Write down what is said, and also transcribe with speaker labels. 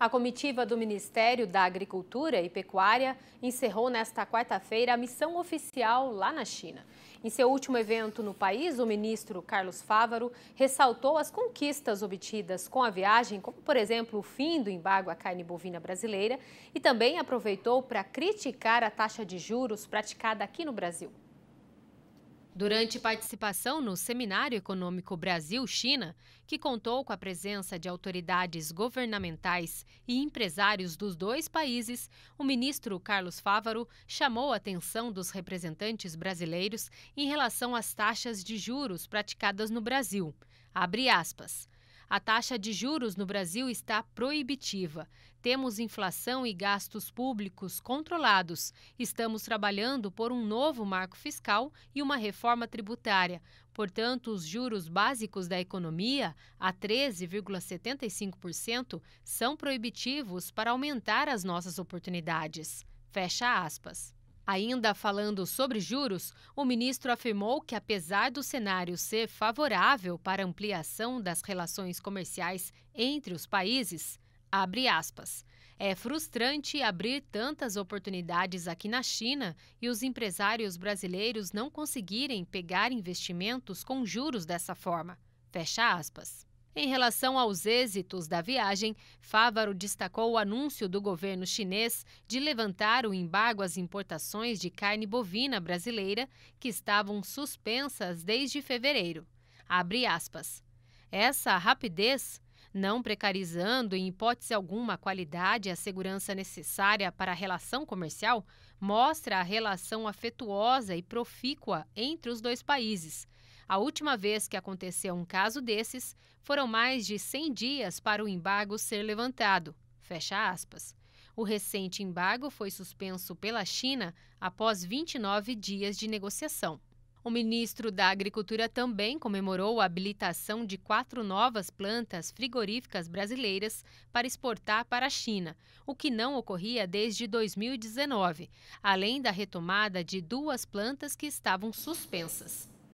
Speaker 1: A comitiva do Ministério da Agricultura e Pecuária encerrou nesta quarta-feira a missão oficial lá na China. Em seu último evento no país, o ministro Carlos Fávaro ressaltou as conquistas obtidas com a viagem, como, por exemplo, o fim do embargo à carne bovina brasileira, e também aproveitou para criticar a taxa de juros praticada aqui no Brasil. Durante participação no Seminário Econômico Brasil-China, que contou com a presença de autoridades governamentais e empresários dos dois países, o ministro Carlos Fávaro chamou a atenção dos representantes brasileiros em relação às taxas de juros praticadas no Brasil. Abre aspas. A taxa de juros no Brasil está proibitiva. Temos inflação e gastos públicos controlados. Estamos trabalhando por um novo marco fiscal e uma reforma tributária. Portanto, os juros básicos da economia, a 13,75%, são proibitivos para aumentar as nossas oportunidades. Fecha aspas. Ainda falando sobre juros, o ministro afirmou que, apesar do cenário ser favorável para ampliação das relações comerciais entre os países, abre aspas. É frustrante abrir tantas oportunidades aqui na China e os empresários brasileiros não conseguirem pegar investimentos com juros dessa forma. Fecha aspas. Em relação aos êxitos da viagem, Fávaro destacou o anúncio do governo chinês de levantar o embargo às importações de carne bovina brasileira, que estavam suspensas desde fevereiro. Abre aspas. Essa rapidez não precarizando em hipótese alguma a qualidade e a segurança necessária para a relação comercial, mostra a relação afetuosa e profícua entre os dois países, a última vez que aconteceu um caso desses, foram mais de 100 dias para o embargo ser levantado. Fecha aspas. O recente embargo foi suspenso pela China após 29 dias de negociação. O ministro da Agricultura também comemorou a habilitação de quatro novas plantas frigoríficas brasileiras para exportar para a China, o que não ocorria desde 2019, além da retomada de duas plantas que estavam suspensas.